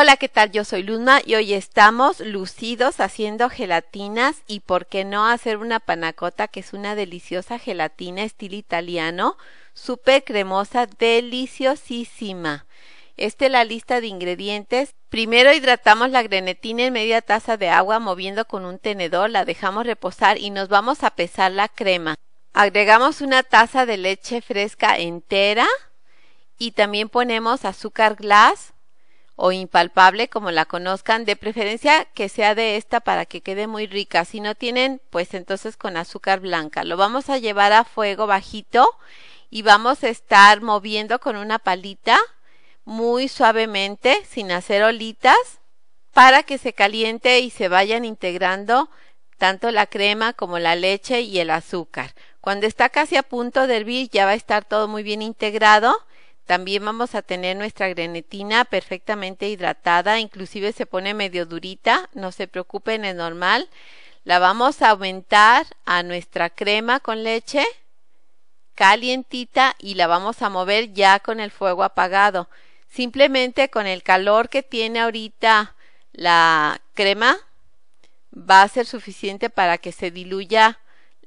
Hola, ¿qué tal? Yo soy Luzma y hoy estamos lucidos haciendo gelatinas y por qué no hacer una panacota que es una deliciosa gelatina estilo italiano, súper cremosa, deliciosísima. Esta es la lista de ingredientes. Primero hidratamos la grenetina en media taza de agua moviendo con un tenedor, la dejamos reposar y nos vamos a pesar la crema. Agregamos una taza de leche fresca entera y también ponemos azúcar glass o impalpable, como la conozcan, de preferencia que sea de esta para que quede muy rica. Si no tienen, pues entonces con azúcar blanca. Lo vamos a llevar a fuego bajito y vamos a estar moviendo con una palita muy suavemente, sin hacer olitas, para que se caliente y se vayan integrando tanto la crema como la leche y el azúcar. Cuando está casi a punto de hervir ya va a estar todo muy bien integrado también vamos a tener nuestra grenetina perfectamente hidratada, inclusive se pone medio durita, no se preocupen, es normal. La vamos a aumentar a nuestra crema con leche calientita y la vamos a mover ya con el fuego apagado. Simplemente con el calor que tiene ahorita la crema va a ser suficiente para que se diluya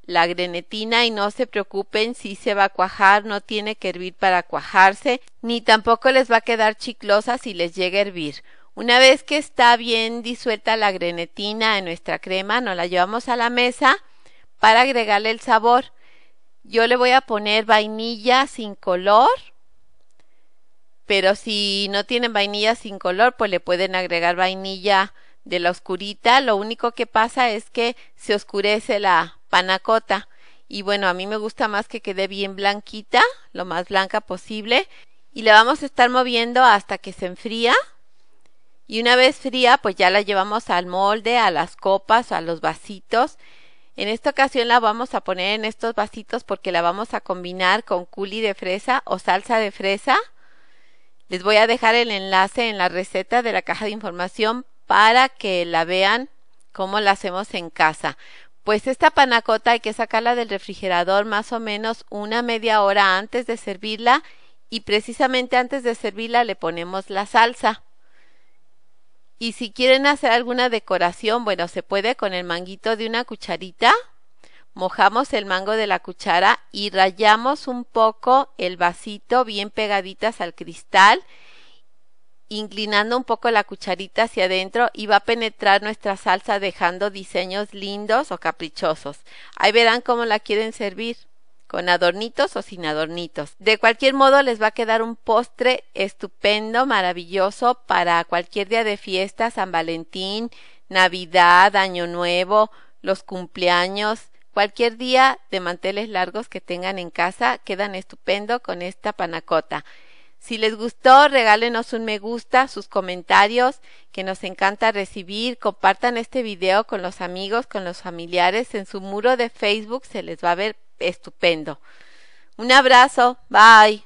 la grenetina y no se preocupen si se va a cuajar, no tiene que hervir para cuajarse, ni tampoco les va a quedar chiclosa si les llega a hervir. Una vez que está bien disuelta la grenetina en nuestra crema, nos la llevamos a la mesa para agregarle el sabor. Yo le voy a poner vainilla sin color, pero si no tienen vainilla sin color, pues le pueden agregar vainilla de la oscurita. Lo único que pasa es que se oscurece la panacota. Y bueno, a mí me gusta más que quede bien blanquita, lo más blanca posible. Y la vamos a estar moviendo hasta que se enfría. Y una vez fría, pues ya la llevamos al molde, a las copas, a los vasitos. En esta ocasión la vamos a poner en estos vasitos porque la vamos a combinar con culi de fresa o salsa de fresa. Les voy a dejar el enlace en la receta de la caja de información para que la vean cómo la hacemos en casa. Pues esta panacota hay que sacarla del refrigerador más o menos una media hora antes de servirla y precisamente antes de servirla le ponemos la salsa. Y si quieren hacer alguna decoración, bueno, se puede con el manguito de una cucharita. Mojamos el mango de la cuchara y rayamos un poco el vasito bien pegaditas al cristal inclinando un poco la cucharita hacia adentro y va a penetrar nuestra salsa dejando diseños lindos o caprichosos. Ahí verán cómo la quieren servir, con adornitos o sin adornitos. De cualquier modo les va a quedar un postre estupendo, maravilloso para cualquier día de fiesta, San Valentín, Navidad, Año Nuevo, los cumpleaños, cualquier día de manteles largos que tengan en casa, quedan estupendo con esta panacota. Si les gustó, regálenos un me gusta, sus comentarios, que nos encanta recibir. Compartan este video con los amigos, con los familiares. En su muro de Facebook se les va a ver estupendo. Un abrazo. Bye.